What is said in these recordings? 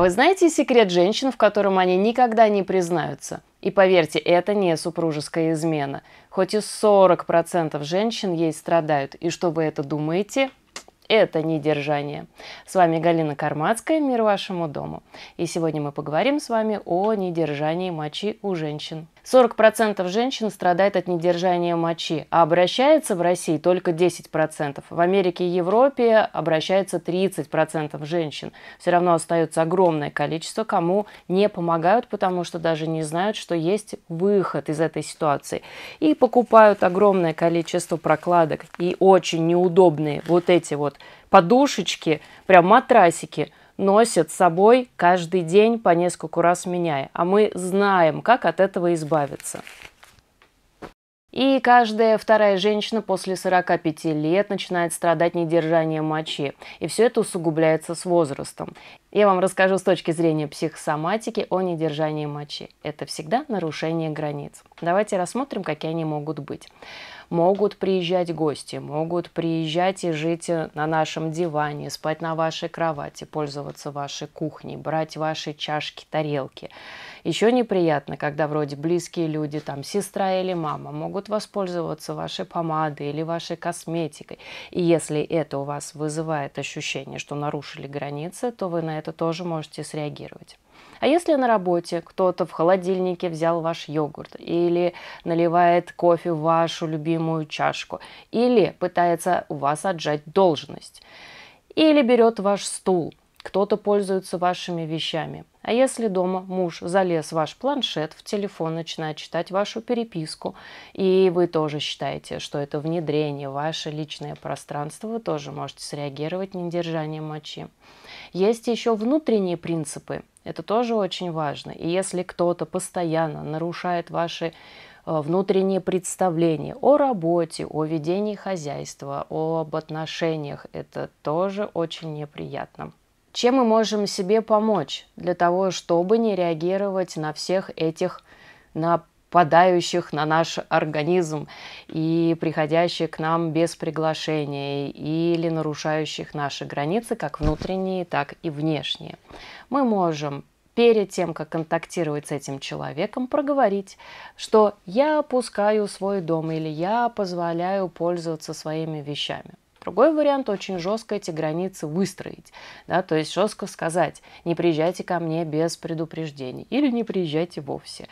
А вы знаете секрет женщин, в котором они никогда не признаются? И поверьте, это не супружеская измена. Хоть и 40% женщин ей страдают. И что вы это думаете? это недержание. С вами Галина Кармацкая, мир вашему дому. И сегодня мы поговорим с вами о недержании мочи у женщин. 40% женщин страдает от недержания мочи, а обращается в России только 10%. В Америке и Европе обращается 30% женщин. Все равно остается огромное количество, кому не помогают, потому что даже не знают, что есть выход из этой ситуации. И покупают огромное количество прокладок и очень неудобные вот эти вот подушечки, прям матрасики – носит с собой каждый день по нескольку раз меняя, а мы знаем, как от этого избавиться. И каждая вторая женщина после 45 лет начинает страдать недержанием мочи. И все это усугубляется с возрастом. Я вам расскажу с точки зрения психосоматики о недержании мочи. Это всегда нарушение границ. Давайте рассмотрим, какие они могут быть. Могут приезжать гости, могут приезжать и жить э, на нашем диване, спать на вашей кровати, пользоваться вашей кухней, брать ваши чашки, тарелки. Еще неприятно, когда вроде близкие люди, там сестра или мама, могут воспользоваться вашей помадой или вашей косметикой. И если это у вас вызывает ощущение, что нарушили границы, то вы на это тоже можете среагировать. А если на работе кто-то в холодильнике взял ваш йогурт или наливает кофе в вашу любимую чашку, или пытается у вас отжать должность, или берет ваш стул, кто-то пользуется вашими вещами. А если дома муж залез в ваш планшет, в телефон начинает читать вашу переписку, и вы тоже считаете, что это внедрение, ваше личное пространство, вы тоже можете среагировать недержанием мочи. Есть еще внутренние принципы – это тоже очень важно. И если кто-то постоянно нарушает ваши э, внутренние представления о работе, о ведении хозяйства, об отношениях, это тоже очень неприятно. Чем мы можем себе помочь для того, чтобы не реагировать на всех этих, на падающих на наш организм и приходящих к нам без приглашения или нарушающих наши границы, как внутренние, так и внешние. Мы можем перед тем, как контактировать с этим человеком, проговорить, что я опускаю свой дом или я позволяю пользоваться своими вещами. Другой вариант очень жестко эти границы выстроить, да, то есть жестко сказать, не приезжайте ко мне без предупреждений или не приезжайте вовсе.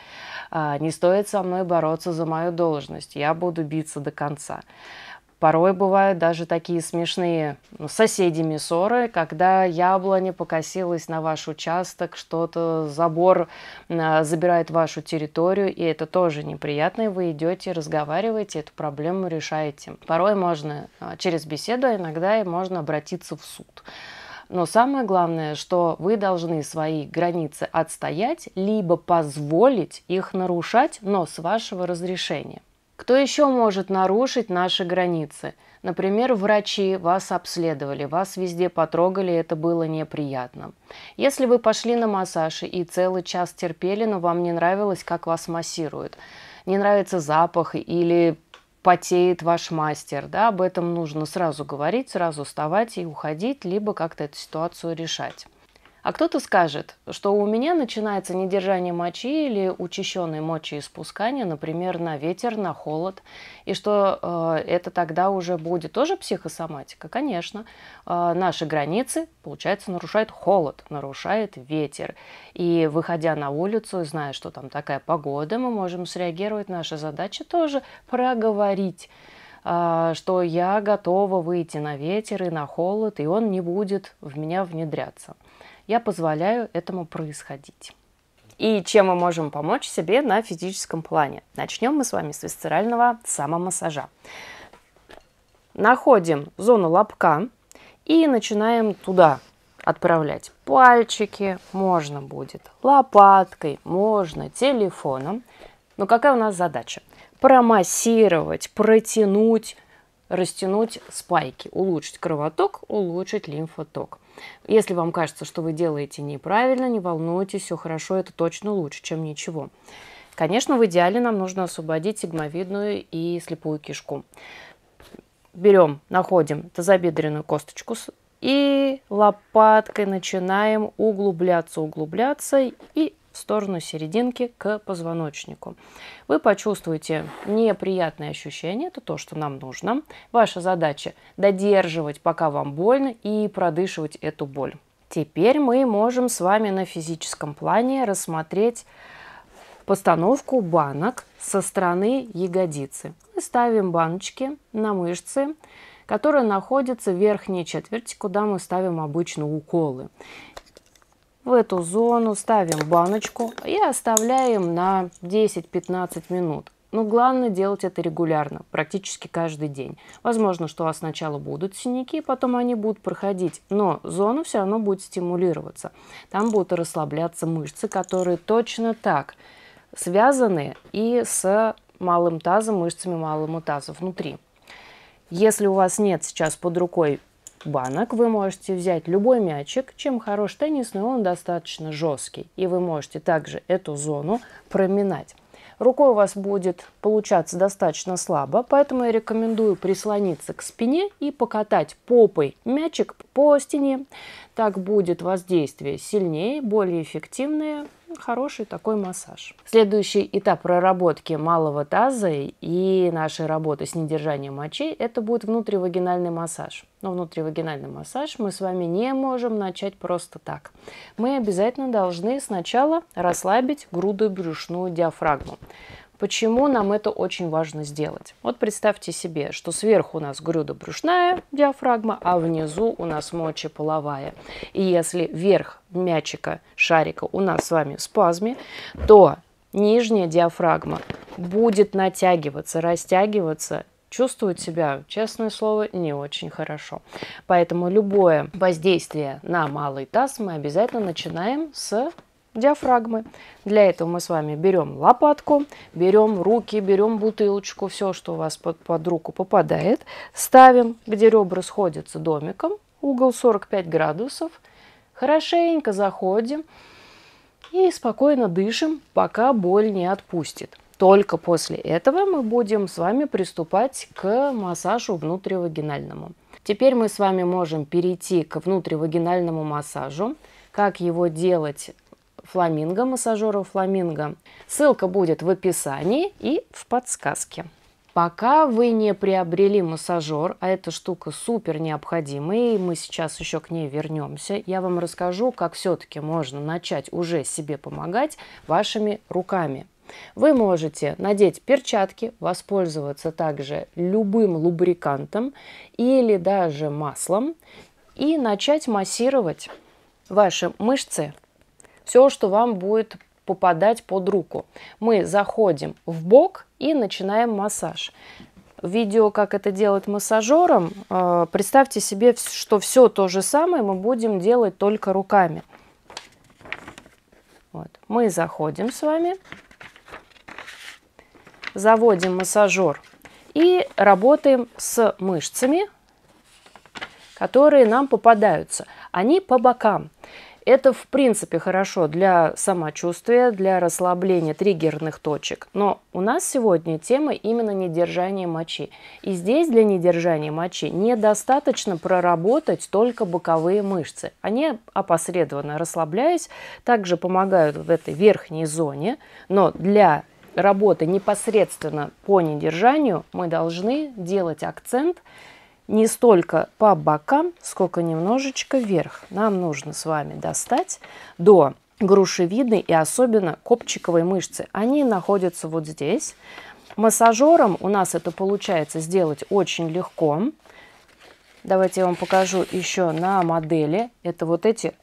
А, не стоит со мной бороться за мою должность, я буду биться до конца. Порой бывают даже такие смешные ну, с соседями ссоры, когда яблоня покосилась на ваш участок, что-то забор а, забирает вашу территорию, и это тоже неприятно, и вы идете, разговариваете, эту проблему решаете. Порой можно а, через беседу, а иногда и можно обратиться в суд. Но самое главное, что вы должны свои границы отстоять, либо позволить их нарушать, но с вашего разрешения. Кто еще может нарушить наши границы? Например, врачи вас обследовали, вас везде потрогали, это было неприятно. Если вы пошли на массаж и целый час терпели, но вам не нравилось, как вас массируют, не нравится запах или потеет ваш мастер, да, об этом нужно сразу говорить, сразу вставать и уходить, либо как-то эту ситуацию решать. А кто-то скажет, что у меня начинается недержание мочи или учащенное мочеиспускание, например, на ветер, на холод, и что э, это тогда уже будет тоже психосоматика. Конечно, э, наши границы, получается, нарушает холод, нарушает ветер. И выходя на улицу, зная, что там такая погода, мы можем среагировать. Наша задача тоже проговорить э, что я готова выйти на ветер и на холод, и он не будет в меня внедряться я позволяю этому происходить. И чем мы можем помочь себе на физическом плане? Начнем мы с вами с висцерального самомассажа. Находим зону лобка и начинаем туда отправлять пальчики, можно будет лопаткой, можно телефоном. Но какая у нас задача? Промассировать, протянуть, растянуть спайки, улучшить кровоток, улучшить лимфоток – если вам кажется, что вы делаете неправильно, не волнуйтесь, все хорошо, это точно лучше, чем ничего. Конечно, в идеале нам нужно освободить сигмовидную и слепую кишку. Берем, находим тазобедренную косточку и лопаткой начинаем углубляться, углубляться и сторону серединки к позвоночнику. Вы почувствуете неприятные ощущения, это то, что нам нужно. Ваша задача додерживать, пока вам больно, и продышивать эту боль. Теперь мы можем с вами на физическом плане рассмотреть постановку банок со стороны ягодицы. Мы ставим баночки на мышцы, которые находятся в верхней четверти, куда мы ставим обычно уколы. В эту зону ставим баночку и оставляем на 10-15 минут. Но ну, главное делать это регулярно, практически каждый день. Возможно, что у вас сначала будут синяки, потом они будут проходить, но зона все равно будет стимулироваться. Там будут расслабляться мышцы, которые точно так связаны и с малым тазом, мышцами малого таза внутри. Если у вас нет сейчас под рукой банок вы можете взять любой мячик. Чем хорош теннисный, он достаточно жесткий. И вы можете также эту зону проминать. Рукой у вас будет получаться достаточно слабо, поэтому я рекомендую прислониться к спине и покатать попой мячик по стене. Так будет воздействие сильнее, более эффективное, хороший такой массаж. Следующий этап проработки малого таза и нашей работы с недержанием мочи – это будет внутривагинальный массаж. Но внутривагинальный массаж мы с вами не можем начать просто так. Мы обязательно должны сначала расслабить грудобрюшную диафрагму. Почему нам это очень важно сделать? Вот представьте себе, что сверху у нас грудо-брюшная диафрагма, а внизу у нас моче-половая. И если верх мячика, шарика у нас с вами в спазме, то нижняя диафрагма будет натягиваться, растягиваться чувствует себя, честное слово, не очень хорошо. Поэтому любое воздействие на малый таз мы обязательно начинаем с диафрагмы. Для этого мы с вами берем лопатку, берем руки, берем бутылочку, все, что у вас под, под руку попадает, ставим, где ребра сходятся домиком, угол 45 градусов, хорошенько заходим и спокойно дышим, пока боль не отпустит. Только после этого мы будем с вами приступать к массажу внутривагинальному. Теперь мы с вами можем перейти к внутривагинальному массажу. Как его делать фламинго, массажеру фламинго. Ссылка будет в описании и в подсказке. Пока вы не приобрели массажер, а эта штука супер необходима, и мы сейчас еще к ней вернемся, я вам расскажу, как все-таки можно начать уже себе помогать вашими руками. Вы можете надеть перчатки, воспользоваться также любым лубрикантом или даже маслом и начать массировать ваши мышцы все, что вам будет попадать под руку. Мы заходим в бок и начинаем массаж. Видео, как это делать массажером, э, представьте себе, что все то же самое мы будем делать только руками. Вот. Мы заходим с вами, заводим массажер и работаем с мышцами, которые нам попадаются. Они по бокам. Это, в принципе, хорошо для самочувствия, для расслабления триггерных точек. Но у нас сегодня тема именно недержание мочи. И здесь для недержания мочи недостаточно проработать только боковые мышцы. Они опосредованно расслабляясь, также помогают в этой верхней зоне, но для работы непосредственно по недержанию мы должны делать акцент не столько по бокам, сколько немножечко вверх. Нам нужно с вами достать до грушевидной и особенно копчиковой мышцы. Они находятся вот здесь. Массажером у нас это получается сделать очень легко. Давайте я вам покажу еще на модели. Это вот эти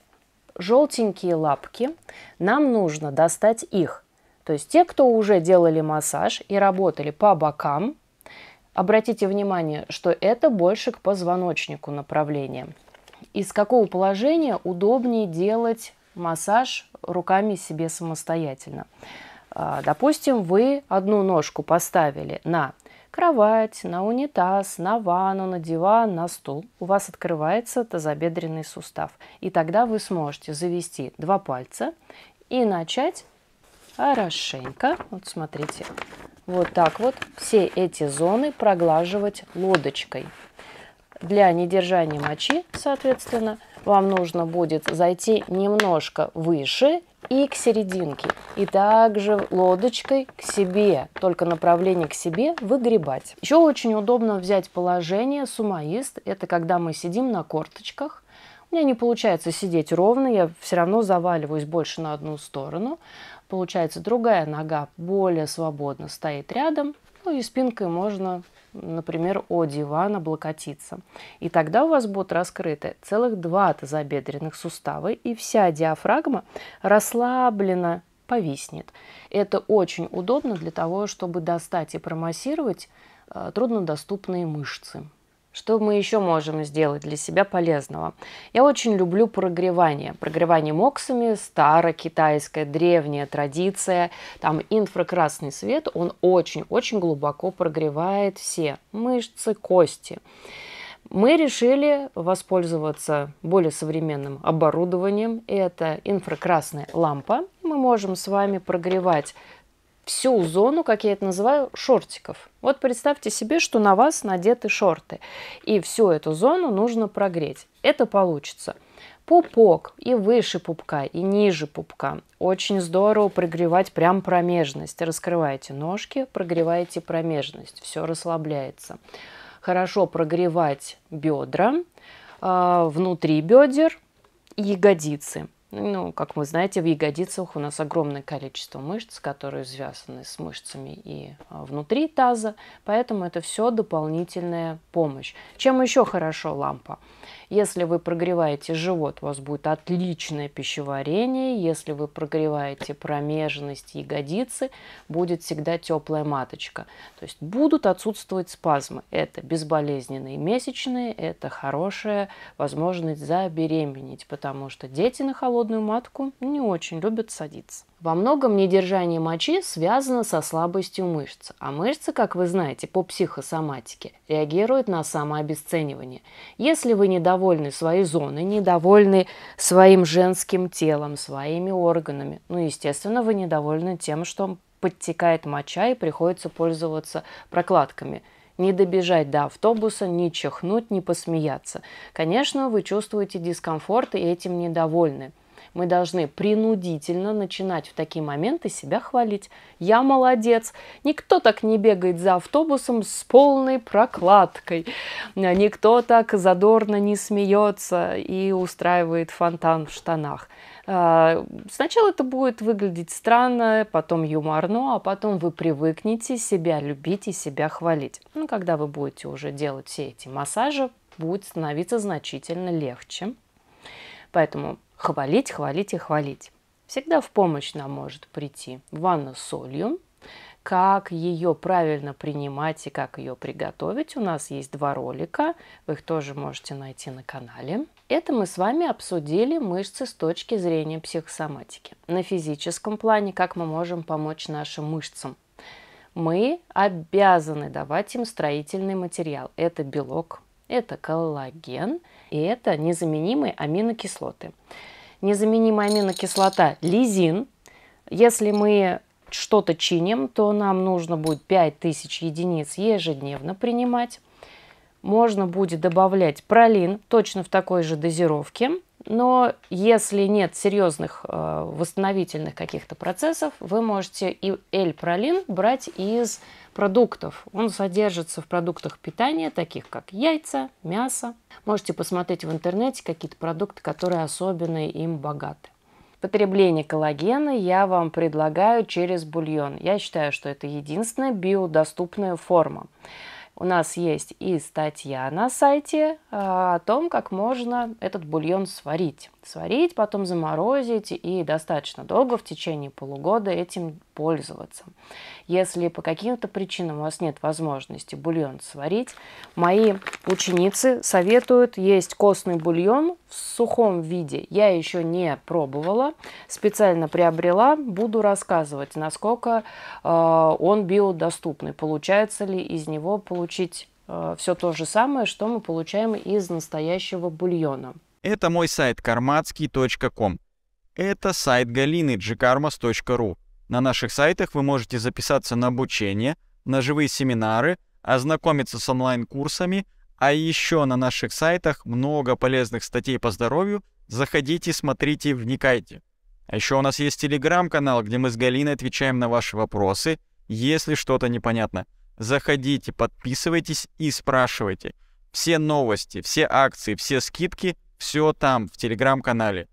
желтенькие лапки. Нам нужно достать их. То есть те, кто уже делали массаж и работали по бокам, Обратите внимание, что это больше к позвоночнику направление. Из какого положения удобнее делать массаж руками себе самостоятельно? А, допустим, вы одну ножку поставили на кровать, на унитаз, на ванну, на диван, на стул. У вас открывается тазобедренный сустав. И тогда вы сможете завести два пальца и начать хорошенько. Вот смотрите, вот так вот все эти зоны проглаживать лодочкой. Для недержания мочи, соответственно, вам нужно будет зайти немножко выше и к серединке. И также лодочкой к себе, только направление к себе выгребать. Еще очень удобно взять положение сумоист Это когда мы сидим на корточках. У меня не получается сидеть ровно, я все равно заваливаюсь больше на одну сторону. Получается, другая нога более свободно стоит рядом, ну и спинкой можно, например, о диван облокотиться. И тогда у вас будут раскрыты целых два тазобедренных сустава, и вся диафрагма расслаблена повиснет. Это очень удобно для того, чтобы достать и промассировать э, труднодоступные мышцы. Что мы еще можем сделать для себя полезного? Я очень люблю прогревание. Прогревание моксами – старая китайская древняя традиция. Там инфракрасный свет, он очень-очень глубоко прогревает все мышцы, кости. Мы решили воспользоваться более современным оборудованием. Это инфракрасная лампа. Мы можем с вами прогревать всю зону, как я это называю, шортиков. Вот представьте себе, что на вас надеты шорты, и всю эту зону нужно прогреть. Это получится. Пупок и выше пупка, и ниже пупка. Очень здорово прогревать прям промежность. Раскрываете ножки, прогреваете промежность. Все расслабляется. Хорошо прогревать бедра, а, внутри бедер, ягодицы – ну, как вы знаете, в ягодицах у нас огромное количество мышц, которые связаны с мышцами и а, внутри таза, поэтому это все дополнительная помощь. Чем еще хорошо лампа? Если вы прогреваете живот, у вас будет отличное пищеварение. Если вы прогреваете промежность ягодицы, будет всегда теплая маточка. То есть будут отсутствовать спазмы. Это безболезненные месячные, это хорошая возможность забеременеть, потому что дети на холодном голодную матку не очень любят садиться. Во многом недержание мочи связано со слабостью мышц, а мышцы, как вы знаете, по психосоматике реагируют на самообесценивание. Если вы недовольны своей зоной, недовольны своим женским телом, своими органами, ну, естественно, вы недовольны тем, что подтекает моча и приходится пользоваться прокладками – не добежать до автобуса, не чихнуть, не посмеяться. Конечно, вы чувствуете дискомфорт и этим недовольны мы должны принудительно начинать в такие моменты себя хвалить. Я молодец. Никто так не бегает за автобусом с полной прокладкой. Никто так задорно не смеется и устраивает фонтан в штанах. А, сначала это будет выглядеть странно, потом юморно, а потом вы привыкнете себя любить и себя хвалить. Ну, когда вы будете уже делать все эти массажи, будет становиться значительно легче. Поэтому хвалить, хвалить и хвалить. Всегда в помощь нам может прийти ванна с солью, как ее правильно принимать и как ее приготовить, у нас есть два ролика, вы их тоже можете найти на канале. Это мы с вами обсудили мышцы с точки зрения психосоматики. На физическом плане, как мы можем помочь нашим мышцам. Мы обязаны давать им строительный материал. Это белок, это коллаген и это незаменимые аминокислоты. Незаменимая аминокислота лизин. Если мы что-то чиним, то нам нужно будет 5000 единиц ежедневно принимать. Можно будет добавлять пролин точно в такой же дозировке. Но если нет серьезных э, восстановительных каких-то процессов, вы можете и L-пролин брать из продуктов. Он содержится в продуктах питания, таких как яйца, мясо. Можете посмотреть в интернете какие-то продукты, которые особенно им богаты. Потребление коллагена я вам предлагаю через бульон. Я считаю, что это единственная биодоступная форма. У нас есть и статья на сайте а, о том, как можно этот бульон сварить. Сварить, потом заморозить и достаточно долго, в течение полугода, этим пользоваться. Если по каким-то причинам у вас нет возможности бульон сварить, мои ученицы советуют есть костный бульон в сухом виде. Я еще не пробовала, специально приобрела, буду рассказывать, насколько э, он биодоступный, получается ли из него получить э, все то же самое, что мы получаем из настоящего бульона. Это мой сайт karmatский.com. Это сайт Галины gkarmas.ru. На наших сайтах вы можете записаться на обучение, на живые семинары, ознакомиться с онлайн-курсами, а еще на наших сайтах много полезных статей по здоровью. Заходите, смотрите, вникайте. А еще у нас есть телеграм-канал, где мы с Галиной отвечаем на ваши вопросы, если что-то непонятно. Заходите, подписывайтесь и спрашивайте. Все новости, все акции, все скидки, все там, в телеграм-канале.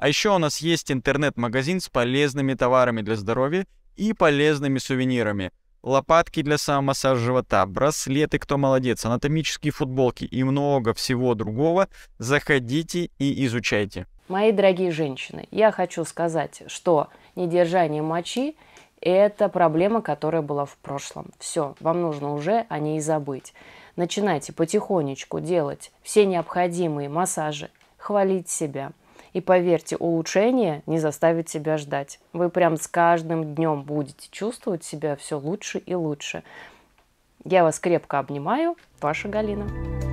А еще у нас есть интернет-магазин с полезными товарами для здоровья и полезными сувенирами. Лопатки для самомассажа живота, браслеты «Кто молодец», анатомические футболки и много всего другого. Заходите и изучайте. Мои дорогие женщины, я хочу сказать, что недержание мочи – это проблема, которая была в прошлом. Все, вам нужно уже о ней забыть. Начинайте потихонечку делать все необходимые массажи, хвалить себя – и поверьте, улучшение не заставит себя ждать. Вы прям с каждым днем будете чувствовать себя все лучше и лучше. Я вас крепко обнимаю, ваша Галина.